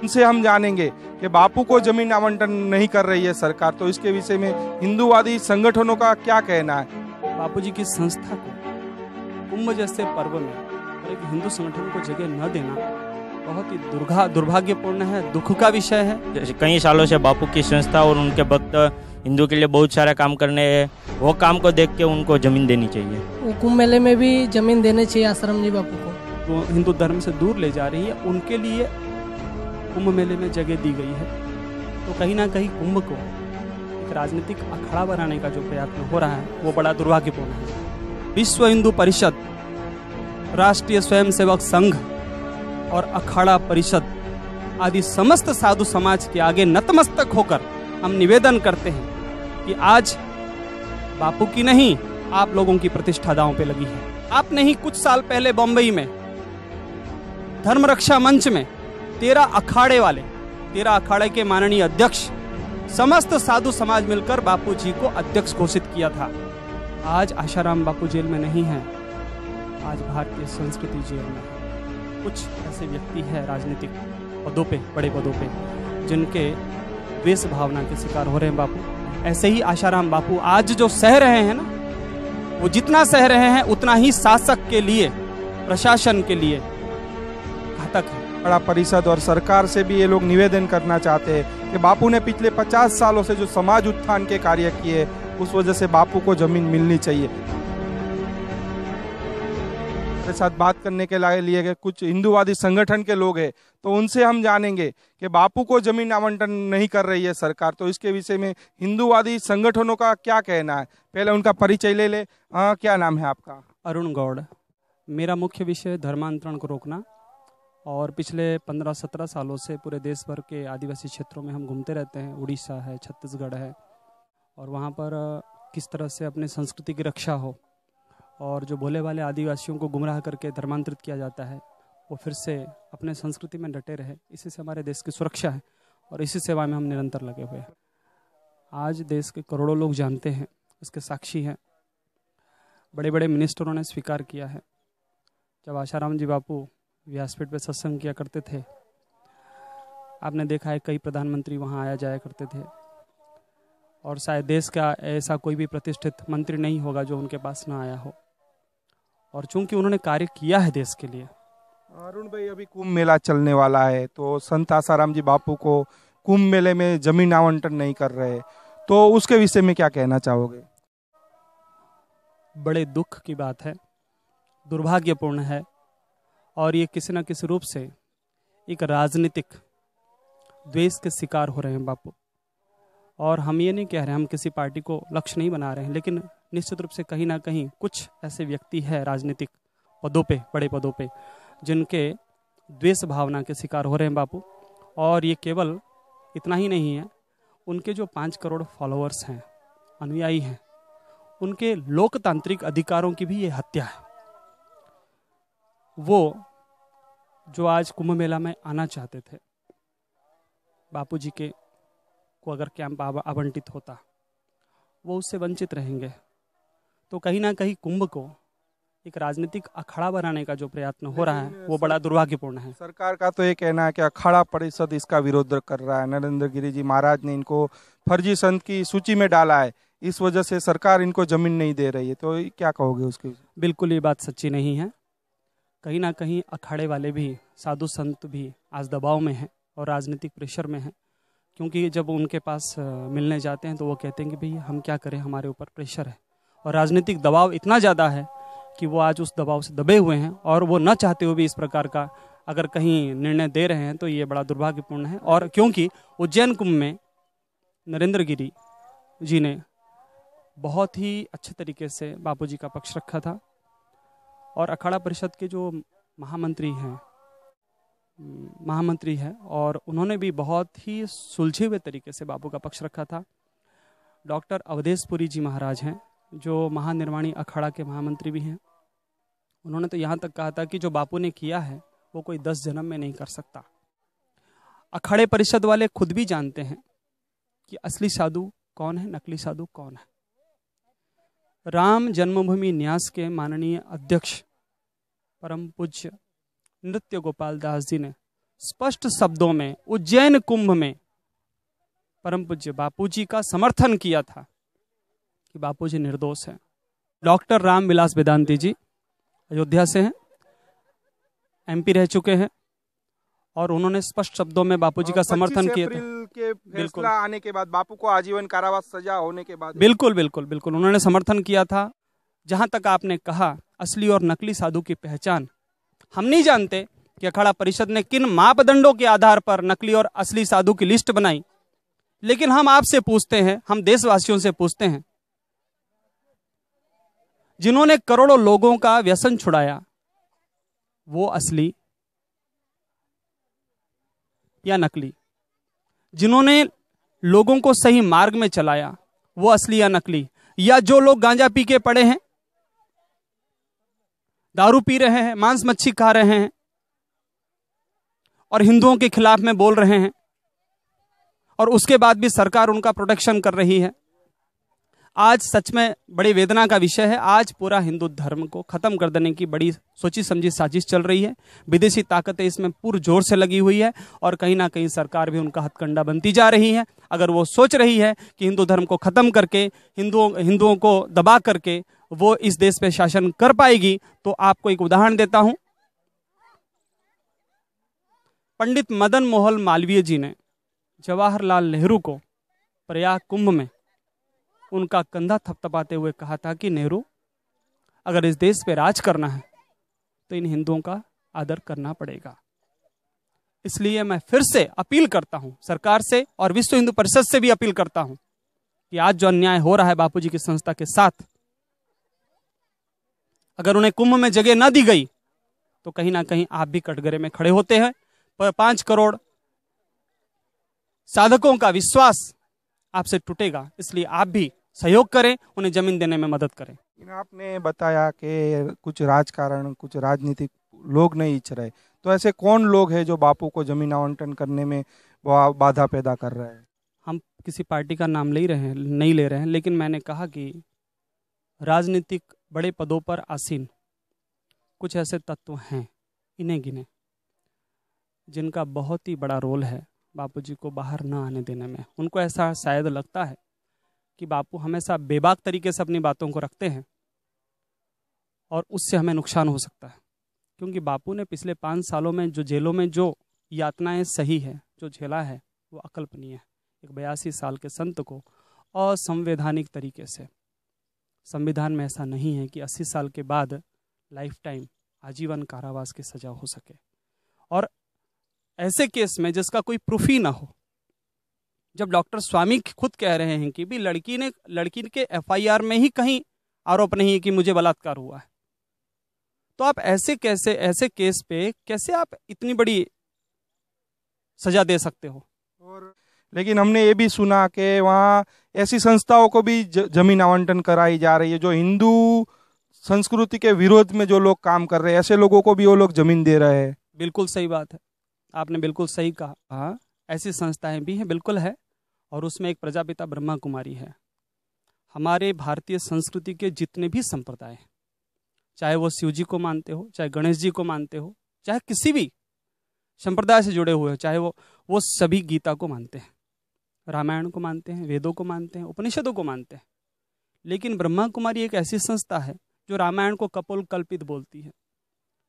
उनसे हम जानेंगे कि बापू को जमीन आवंटन नहीं कर रही है सरकार तो इसके विषय में हिंदूवादी संगठनों का क्या कहना है बापू जी की संस्था को कुंभ जैसे पर्व में और एक हिंदू संगठन को जगह न देना बहुत ही दुर्गा दुर्भाग्यपूर्ण है दुख का विषय है कई सालों से बापू की संस्था और उनके भक्त हिंदू के लिए बहुत सारा काम करने हैं वो काम को देख के उनको जमीन देनी चाहिए कुंभ मेले में भी जमीन देने चाहिए आश्रम जी बापू को वो हिंदू धर्म से दूर ले जा रही है उनके लिए कुंभ मेले में जगह दी गई है तो कहीं ना कहीं कुंभ को एक राजनीतिक अखाड़ा बनाने का जो प्रयत्न हो रहा है वो बड़ा दुर्भाग्यपूर्ण है विश्व हिंदू परिषद राष्ट्रीय स्वयंसेवक संघ और अखाड़ा परिषद आदि समस्त साधु समाज के आगे नतमस्तक होकर हम निवेदन करते हैं कि आज बापू की नहीं आप लोगों की प्रतिष्ठा दांव पे लगी है आपने ही कुछ साल पहले बम्बई में धर्म रक्षा मंच में तेरह अखाड़े वाले तेरह अखाड़े के माननीय अध्यक्ष समस्त साधु समाज मिलकर बापू जी को अध्यक्ष घोषित किया था आज आशाराम बापू जेल में नहीं है आज भारतीय संस्कृति जेल में है कुछ ऐसे व्यक्ति हैं राजनीतिक पदों पे बड़े पदों पे जिनके द्वेष भावना के शिकार हो रहे हैं बापू ऐसे ही आशाराम बापू आज जो सह रहे हैं ना वो जितना सह रहे हैं उतना ही शासक के लिए प्रशासन के लिए बड़ा परिषद और सरकार से भी ये लोग निवेदन करना चाहते हैं कि बापू ने पिछले 50 सालों से जो समाज उत्थान के कार्य किए उस वजह से बापू को जमीन मिलनी चाहिए मेरे साथ बात करने के लिए कुछ हिंदूवादी संगठन के लोग हैं तो उनसे हम जानेंगे कि बापू को जमीन आवंटन नहीं कर रही है सरकार तो इसके विषय में हिंदूवादी संगठनों का क्या कहना है पहले उनका परिचय ले ले आ, हाँ, क्या नाम है आपका अरुण गौड़ मेरा मुख्य विषय धर्मांतरण को रोकना और पिछले 15-17 सालों से पूरे देश भर के आदिवासी क्षेत्रों में हम घूमते रहते हैं उड़ीसा है छत्तीसगढ़ है और वहाँ पर किस तरह से अपने संस्कृति की रक्षा हो और जो भोले वाले आदिवासियों को गुमराह करके धर्मांतरित किया जाता है वो फिर से अपने संस्कृति में डटे रहे इसी से हमारे देश की सुरक्षा है और इसी सेवा में हम निरंतर लगे हुए हैं आज देश के करोड़ों लोग जानते हैं उसके साक्षी हैं बड़े बड़े मिनिस्टरों ने स्वीकार किया है जब आशाराम जी बापू व्यासपीठ पे सत्संग किया करते थे आपने देखा है कई प्रधानमंत्री वहाँ आया जाया करते थे और शायद देश का ऐसा कोई भी प्रतिष्ठित मंत्री नहीं होगा जो उनके पास ना आया हो और चूंकि उन्होंने कार्य किया है देश के लिए अरुण भाई अभी कुंभ मेला चलने वाला है तो संत आसाराम जी बापू को कुंभ मेले में जमीन आवंटन नहीं कर रहे तो उसके विषय में क्या कहना चाहोगे बड़े दुख की बात है दुर्भाग्यपूर्ण है और ये किसी न किसी रूप से एक राजनीतिक द्वेष के शिकार हो रहे हैं बापू और हम ये नहीं कह रहे हम किसी पार्टी को लक्ष्य नहीं बना रहे हैं लेकिन निश्चित रूप से कहीं ना कहीं कुछ ऐसे व्यक्ति है राजनीतिक पदों पे बड़े पदों पे जिनके द्वेष भावना के शिकार हो रहे हैं बापू और ये केवल इतना ही नहीं है उनके जो पाँच करोड़ फॉलोअर्स हैं अनुयायी हैं उनके लोकतांत्रिक अधिकारों की भी ये हत्या है वो जो आज कुंभ मेला में आना चाहते थे बापूजी के को अगर कैंप आवंटित होता वो उससे वंचित रहेंगे तो कहीं ना कहीं कुंभ को एक राजनीतिक अखाड़ा बनाने का जो प्रयत्न हो रहा है वो बड़ा दुर्भाग्यपूर्ण है सरकार का तो ये कहना है कि अखाड़ा परिषद इसका विरोध कर रहा है नरेंद्र गिरी जी महाराज ने इनको फर्जी संत की सूची में डाला है इस वजह से सरकार इनको जमीन नहीं दे रही है तो क्या कहोगे उसकी बिल्कुल ये बात सच्ची नहीं है कहीं ना कहीं अखाड़े वाले भी साधु संत भी आज दबाव में हैं और राजनीतिक प्रेशर में हैं क्योंकि जब उनके पास मिलने जाते हैं तो वो कहते हैं कि भाई हम क्या करें हमारे ऊपर प्रेशर है और राजनीतिक दबाव इतना ज़्यादा है कि वो आज उस दबाव से दबे हुए हैं और वो न चाहते हुए भी इस प्रकार का अगर कहीं निर्णय दे रहे हैं तो ये बड़ा दुर्भाग्यपूर्ण है और क्योंकि उज्जैन कुंभ में नरेंद्र गिरी जी ने बहुत ही अच्छे तरीके से बापूजी का पक्ष रखा था और अखाड़ा परिषद के जो महामंत्री हैं महामंत्री हैं और उन्होंने भी बहुत ही सुलझे हुए तरीके से बाबू का पक्ष रखा था डॉक्टर अवधेशपुरी जी महाराज हैं जो महानिर्वाणी अखाड़ा के महामंत्री भी हैं उन्होंने तो यहाँ तक कहा था कि जो बापू ने किया है वो कोई दस जन्म में नहीं कर सकता अखाड़े परिषद वाले खुद भी जानते हैं कि असली साधु कौन है नकली साधु कौन है राम जन्मभूमि न्यास के माननीय अध्यक्ष परम पूज्य नृत्य गोपाल दास जी ने स्पष्ट शब्दों में उज्जैन कुंभ में परम पूज्य बापू जी का समर्थन किया था कि बापू जी निर्दोष हैं डॉक्टर राम विलास वेदांति जी अयोध्या से हैं एमपी रह चुके हैं और उन्होंने स्पष्ट शब्दों में जी का समर्थन किया के बिल्कुल आने के बाद बापू को आजीवन कारावास सजा होने के बाद बिल्कुल बिल्कुल बिल्कुल उन्होंने समर्थन किया था जहाँ तक आपने कहा असली और नकली साधु की पहचान हम नहीं जानते कि अखाड़ा परिषद ने किन मापदंडों के आधार पर नकली और असली साधु की लिस्ट बनाई लेकिन हम आपसे पूछते हैं हम देशवासियों से पूछते हैं जिन्होंने करोड़ों लोगों का व्यसन छुड़ाया वो असली या नकली जिन्होंने लोगों को सही मार्ग में चलाया वो असली या नकली या जो लोग गांजा पी के पड़े हैं दारू पी रहे हैं मांस मच्छी खा रहे हैं और हिंदुओं के खिलाफ में बोल रहे हैं और उसके बाद भी सरकार उनका प्रोटेक्शन कर रही है आज सच में बड़ी वेदना का विषय है आज पूरा हिंदू धर्म को खत्म कर देने की बड़ी सोची समझी साजिश चल रही है विदेशी ताकतें इसमें पूर्ण जोर से लगी हुई है और कहीं ना कहीं सरकार भी उनका हथकंडा बनती जा रही है अगर वो सोच रही है कि हिंदू धर्म को खत्म करके हिंदुओं हिंदुओं को दबा करके वो इस देश पर शासन कर पाएगी तो आपको एक उदाहरण देता हूं पंडित मदन मोहन मालवीय जी ने जवाहरलाल नेहरू को प्रयाग कुंभ में उनका कंधा थपथपाते हुए कहा था कि नेहरू अगर इस देश पर राज करना है तो इन हिंदुओं का आदर करना पड़ेगा इसलिए मैं फिर से अपील करता हूं सरकार से और विश्व हिंदू परिषद से भी अपील करता हूं कि आज जो अन्याय हो रहा है बापूजी की संस्था के साथ अगर उन्हें कुंभ में जगह ना दी गई तो कहीं ना कहीं आप भी कटघरे में खड़े होते हैं पर पांच करोड़ साधकों का विश्वास आपसे टूटेगा इसलिए आप भी सहयोग करें उन्हें जमीन देने में मदद करें आपने बताया कि कुछ राजकारण कुछ राजनीतिक लोग नहीं इच्छ रहे तो ऐसे कौन लोग हैं जो बापू को जमीन आवंटन करने में बाधा पैदा कर रहे हैं हम किसी पार्टी का नाम ले रहे हैं नहीं ले रहे हैं लेकिन मैंने कहा कि राजनीतिक बड़े पदों पर आसीन कुछ ऐसे तत्व हैं इन्हें गिने जिनका बहुत ही बड़ा रोल है बापूजी को बाहर ना आने देने में उनको ऐसा शायद लगता है कि बापू हमेशा बेबाक तरीके से अपनी बातों को रखते हैं और उससे हमें नुकसान हो सकता है क्योंकि बापू ने पिछले पाँच सालों में जो जेलों में जो यातनाएं सही है जो झेला है वो अकल्पनीय है एक बयासी साल के संत को असंवैधानिक तरीके से संविधान में ऐसा नहीं है कि अस्सी साल के बाद लाइफ टाइम आजीवन कारावास की सजा हो सके और ऐसे केस में जिसका कोई प्रूफ ही ना हो जब डॉक्टर स्वामी खुद कह रहे हैं कि भी लड़की ने लड़की के एफआईआर में ही कहीं आरोप नहीं है कि मुझे बलात्कार हुआ है तो आप ऐसे कैसे ऐसे केस पे कैसे आप इतनी बड़ी सजा दे सकते हो और लेकिन हमने ये भी सुना कि वहाँ ऐसी संस्थाओं को भी ज, जमीन आवंटन कराई जा रही है जो हिंदू संस्कृति के विरोध में जो लोग काम कर रहे हैं ऐसे लोगों को भी वो लोग जमीन दे रहे हैं बिल्कुल सही बात है आपने बिल्कुल सही कहा ऐसी संस्थाएं भी हैं बिल्कुल है और उसमें एक प्रजापिता ब्रह्मा कुमारी है हमारे भारतीय संस्कृति के जितने भी संप्रदाय हैं चाहे वो शिव जी को मानते हो चाहे गणेश जी को मानते हो चाहे किसी भी संप्रदाय से जुड़े हुए हो चाहे वो वो सभी गीता को मानते हैं रामायण को मानते हैं वेदों को मानते हैं उपनिषदों को मानते हैं लेकिन ब्रह्मा कुमारी एक ऐसी संस्था है जो रामायण को कपोल कल्पित बोलती है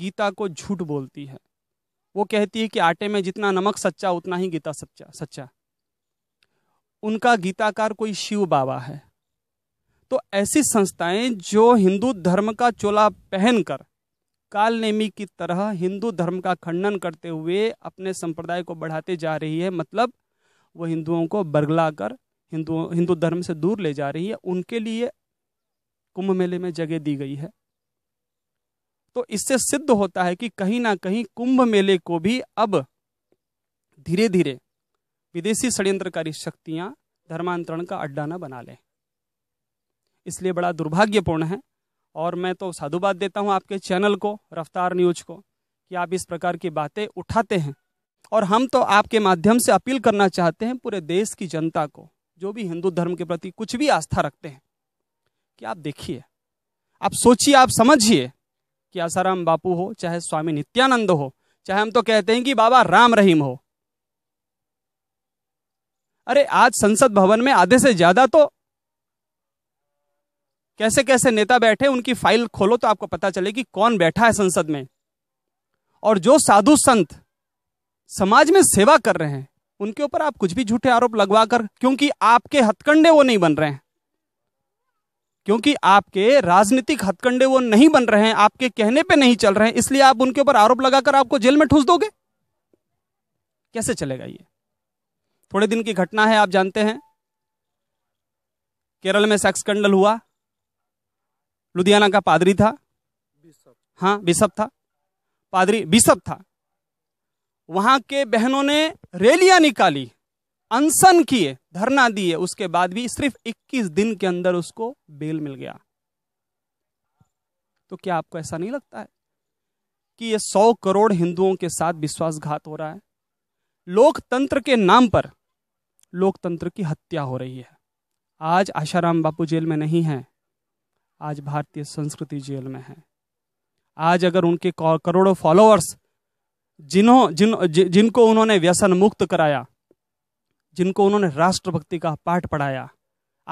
गीता को झूठ बोलती है वो कहती है कि आटे में जितना नमक सच्चा उतना ही गीता सच्चा सच्चा उनका गीताकार कोई शिव बाबा है तो ऐसी संस्थाएं जो हिंदू धर्म का चोला पहनकर कालनेमी की तरह हिंदू धर्म का खंडन करते हुए अपने संप्रदाय को बढ़ाते जा रही है मतलब वो हिंदुओं को बरगला कर हिंदुओं हिंदू धर्म से दूर ले जा रही है उनके लिए कुंभ मेले में जगह दी गई है तो इससे सिद्ध होता है कि कहीं ना कहीं कुंभ मेले को भी अब धीरे धीरे विदेशी षड्यंत्रकारी शक्तियां धर्मांतरण का अड्डा न बना लें इसलिए बड़ा दुर्भाग्यपूर्ण है और मैं तो साधुवाद देता हूं आपके चैनल को रफ्तार न्यूज को कि आप इस प्रकार की बातें उठाते हैं और हम तो आपके माध्यम से अपील करना चाहते हैं पूरे देश की जनता को जो भी हिंदू धर्म के प्रति कुछ भी आस्था रखते हैं कि आप देखिए आप सोचिए आप समझिए कि आसाराम बापू हो चाहे स्वामी नित्यानंद हो चाहे हम तो कहते हैं कि बाबा राम रहीम हो अरे आज संसद भवन में आधे से ज्यादा तो कैसे कैसे नेता बैठे उनकी फाइल खोलो तो आपको पता चले कि कौन बैठा है संसद में और जो साधु संत समाज में सेवा कर रहे हैं उनके ऊपर आप कुछ भी झूठे आरोप लगवाकर क्योंकि आपके हथकंडे वो नहीं बन रहे हैं क्योंकि आपके राजनीतिक हथकंडे वो नहीं बन रहे हैं आपके कहने पे नहीं चल रहे हैं इसलिए आप उनके ऊपर आरोप लगाकर आपको जेल में ठूस दोगे कैसे चलेगा ये थोड़े दिन की घटना है आप जानते हैं केरल में सेक्स स्कैंडल हुआ लुधियाना का पादरी था हाँ बिशप था पादरी बिशप था वहां के बहनों ने रैलियां निकाली अनशन किए धरना दिए उसके बाद भी सिर्फ 21 दिन के अंदर उसको बेल मिल गया तो क्या आपको ऐसा नहीं लगता है कि ये सौ करोड़ हिंदुओं के साथ विश्वासघात हो रहा है लोकतंत्र के नाम पर लोकतंत्र की हत्या हो रही है आज आशाराम बापू जेल में नहीं है आज भारतीय संस्कृति जेल में है आज अगर उनके करोड़ों फॉलोअर्स जिन्हों जिन जिनको उन्होंने व्यसन मुक्त कराया जिनको उन्होंने राष्ट्रभक्ति का पाठ पढ़ाया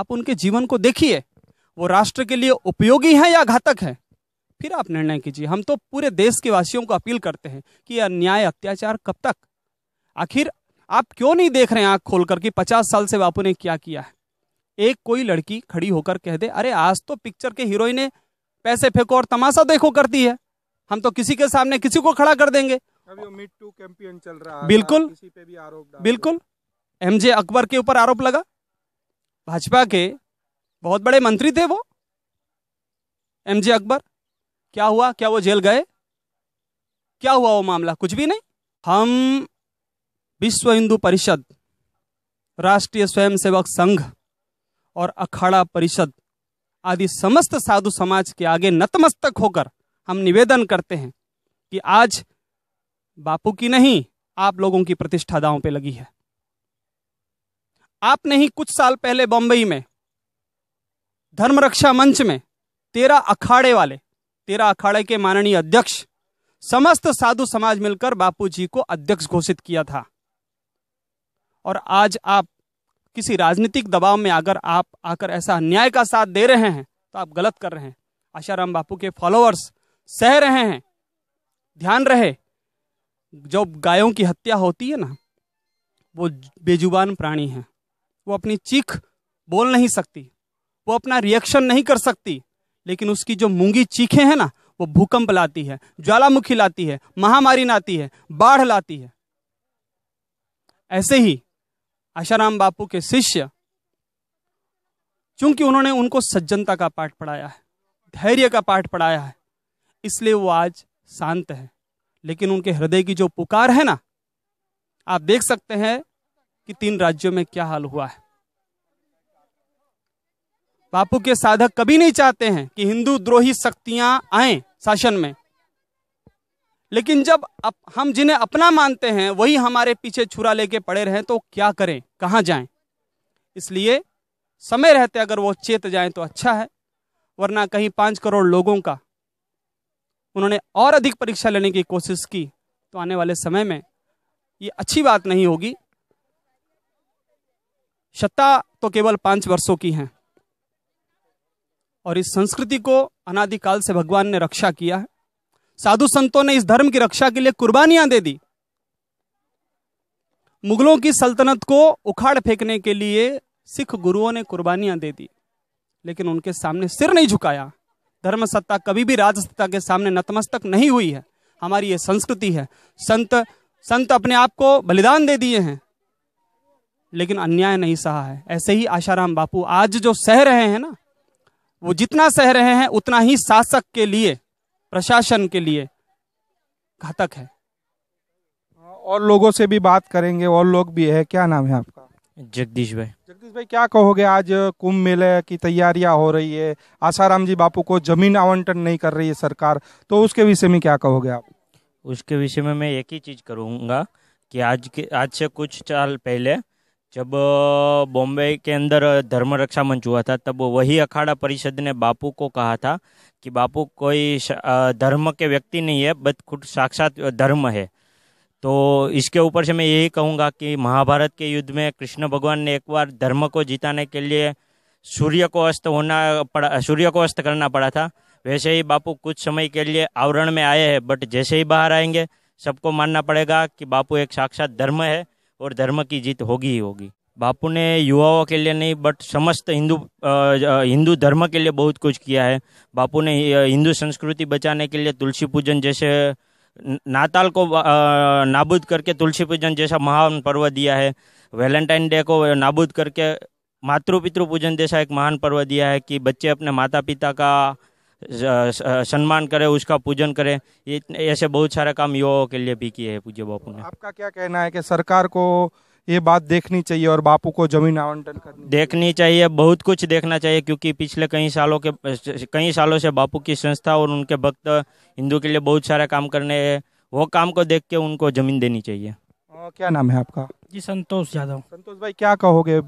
आप उनके जीवन को देखिए वो राष्ट्र के लिए उपयोगी हैं या घातक हैं फिर आप निर्णय कीजिए हम तो पूरे देश के वासियों को अपील करते हैं कि यह अन्याय अत्याचार कब तक आखिर आप क्यों नहीं देख रहे हैं आंख खोल कि पचास साल से बापू ने क्या किया है एक कोई लड़की खड़ी होकर कह दे अरे आज तो पिक्चर के हीरोइन ने पैसे फेंको और तमाशा देखो करती है हम तो किसी के सामने किसी को खड़ा कर देंगे अभी मिड टू चल रहा है बिल्कुल बिल्कुल एमजे अकबर के ऊपर आरोप लगा भाजपा के बहुत बड़े मंत्री थे वो एमजे अकबर क्या हुआ क्या वो जेल गए क्या हुआ वो मामला कुछ भी नहीं हम विश्व हिंदू परिषद राष्ट्रीय स्वयंसेवक संघ और अखाड़ा परिषद आदि समस्त साधु समाज के आगे नतमस्तक होकर हम निवेदन करते हैं कि आज बापू की नहीं आप लोगों की प्रतिष्ठा दांव पे लगी है आपने ही कुछ साल पहले बम्बई में धर्म रक्षा मंच में तेरा अखाड़े वाले तेरा अखाड़े के माननीय अध्यक्ष समस्त साधु समाज मिलकर बापूजी को अध्यक्ष घोषित किया था और आज आप किसी राजनीतिक दबाव में अगर आप आकर ऐसा अन्याय का साथ दे रहे हैं तो आप गलत कर रहे हैं आशाराम बापू के फॉलोअर्स सह रहे हैं ध्यान रहे जब गायों की हत्या होती है ना वो बेजुबान प्राणी हैं वो अपनी चीख बोल नहीं सकती वो अपना रिएक्शन नहीं कर सकती लेकिन उसकी जो मूंगी चीखें हैं ना वो भूकंप लाती है ज्वालामुखी लाती है महामारी लाती है बाढ़ लाती है ऐसे ही आशाराम बापू के शिष्य चूंकि उन्होंने उनको सज्जनता का पाठ पढ़ाया है धैर्य का पाठ पढ़ाया है इसलिए वो आज शांत है लेकिन उनके हृदय की जो पुकार है ना आप देख सकते हैं कि तीन राज्यों में क्या हाल हुआ है बापू के साधक कभी नहीं चाहते हैं कि हिंदू द्रोही शक्तियां आए शासन में लेकिन जब अप, हम जिन्हें अपना मानते हैं वही हमारे पीछे छुरा लेके पड़े रहें तो क्या करें कहां जाएं इसलिए समय रहते अगर वो चेत जाएं तो अच्छा है वरना कहीं पांच करोड़ लोगों का उन्होंने और अधिक परीक्षा लेने की कोशिश की तो आने वाले समय में ये अच्छी बात नहीं होगी सत्ता तो केवल पांच वर्षों की है और इस संस्कृति को अनादिकाल से भगवान ने रक्षा किया है साधु संतों ने इस धर्म की रक्षा के लिए कुर्बानियां दे दी मुगलों की सल्तनत को उखाड़ फेंकने के लिए सिख गुरुओं ने कुर्बानियां दे दी लेकिन उनके सामने सिर नहीं झुकाया धर्म सत्ता कभी भी राजसत्ता के सामने नतमस्तक नहीं हुई है हमारी ये संस्कृति है संत संत अपने आप को बलिदान दे दिए हैं लेकिन अन्याय नहीं सहा है ऐसे ही आशाराम बापू आज जो सह रहे हैं ना वो जितना सह रहे हैं उतना ही शासक के लिए प्रशासन के लिए घातक है और लोगों से भी बात करेंगे और लोग भी है क्या नाम है आपका जगदीश भाई जगदीश भाई क्या कहोगे आज कुंभ मेले की तैयारियां हो रही है आशाराम जी बापू को जमीन आवंटन नहीं कर रही है सरकार तो उसके विषय में क्या कहोगे आप उसके विषय में मैं एक ही चीज करूंगा कि आज के आज से कुछ साल पहले जब बॉम्बे के अंदर धर्म रक्षा मंच हुआ था तब वही अखाड़ा परिषद ने बापू को कहा था कि बापू कोई धर्म के व्यक्ति नहीं है बट खुद साक्षात धर्म है तो इसके ऊपर से मैं यही कहूँगा कि महाभारत के युद्ध में कृष्ण भगवान ने एक बार धर्म को जिताने के लिए सूर्य को अस्त होना पड़ा सूर्य को अस्त करना पड़ा था वैसे ही बापू कुछ समय के लिए आवरण में आए हैं बट जैसे ही बाहर आएंगे सबको मानना पड़ेगा कि बापू एक साक्षात धर्म है और धर्म की जीत होगी ही होगी बापू ने युवाओं के लिए नहीं बट समस्त हिंदू हिंदू धर्म के लिए बहुत कुछ किया है बापू ने हिंदू संस्कृति बचाने के लिए तुलसी पूजन जैसे नाताल को नाबूद करके तुलसी पूजन जैसा महान पर्व दिया है वैलेंटाइन डे को नाबूद करके मातृ पितृ पूजन जैसा एक महान पर्व दिया है कि बच्चे अपने माता पिता का सम्मान करें उसका पूजन करें ऐसे बहुत सारा काम युवाओं के लिए भी किए हैं पूज्य बापू ने आपका क्या कहना है कि सरकार को ये बात देखनी चाहिए और बापू को जमीन आवंटन करनी देखनी चाहिए बहुत कुछ देखना चाहिए क्योंकि पिछले कई सालों के कई सालों से बापू की संस्था और उनके भक्त हिंदू के लिए बहुत सारा काम करने हैं वो काम को देख के उनको जमीन देनी चाहिए क्या नाम है आपका जी संतोष यादव संतोष भाई क्या कहोगे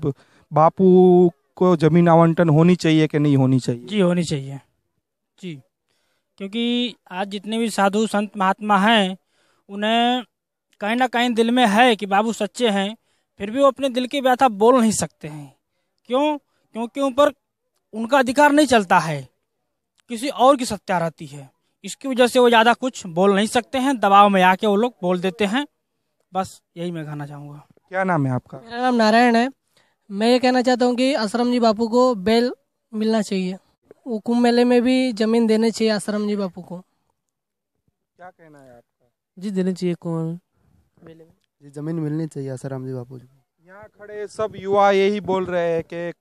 बापू को जमीन आवंटन होनी चाहिए कि नहीं होनी चाहिए जी होनी चाहिए जी क्योंकि आज जितने भी साधु संत महात्मा हैं उन्हें कहीं ना कहीं दिल में है कि बाबू सच्चे हैं फिर भी वो अपने दिल की व्यथा बोल नहीं सकते हैं क्यों क्योंकि उन पर उनका अधिकार नहीं चलता है किसी और की सत्या रहती है इसकी वजह से वो ज़्यादा कुछ बोल नहीं सकते हैं दबाव में आके वो लोग बोल देते हैं बस यही मैं कहना चाहूँगा क्या नाम है आपका मेरा नाम नारायण है मैं ये कहना चाहता हूँ कि आश्रम जी बापू को बेल मिलना चाहिए हुकुम मेले में भी जमीन देने चाहिए आश्रम जी बापू को क्या कहना है आपका जी देने चाहिए कौन मेले में जी जमीन मिलनी चाहिए आश्रम जी बापू जी यहाँ खड़े सब युवा यही बोल रहे हैं कि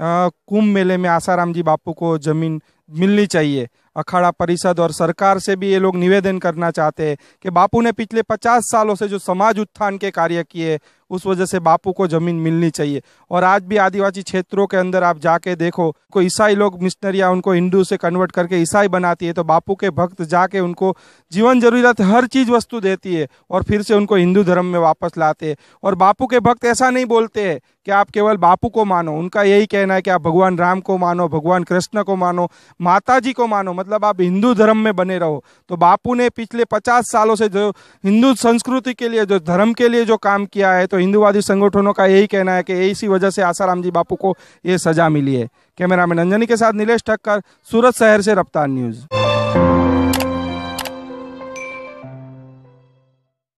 कुंभ मेले में आसाराम जी बापू को जमीन मिलनी चाहिए अखाड़ा परिषद और सरकार से भी ये लोग निवेदन करना चाहते हैं कि बापू ने पिछले 50 सालों से जो समाज उत्थान के कार्य किए उस वजह से बापू को ज़मीन मिलनी चाहिए और आज भी आदिवासी क्षेत्रों के अंदर आप जाके देखो कोई ईसाई लोग मिशनरियाँ उनको हिंदू से कन्वर्ट करके ईसाई बनाती है तो बापू के भक्त जाके उनको जीवन ज़रूरत हर चीज़ वस्तु देती है और फिर से उनको हिंदू धर्म में वापस लाते हैं और बापू के भक्त ऐसा नहीं बोलते हैं कि आप केवल बापू को मानो उनका यही कहना है कि आप भगवान राम को मानो भगवान कृष्ण को मानो माता जी को मानो मतलब आप हिंदू धर्म में बने रहो तो बापू ने पिछले पचास सालों से जो हिंदू संस्कृति के लिए जो धर्म के लिए जो काम किया है तो तो हिंदूवादी संगठनों का यही कहना है कि इसी वजह से आसाराम जी बापू को ये सजा मिली है कैमरामैन अंजनी के साथ नीलेष ठक्कर सूरत शहर से रफ्तार न्यूज़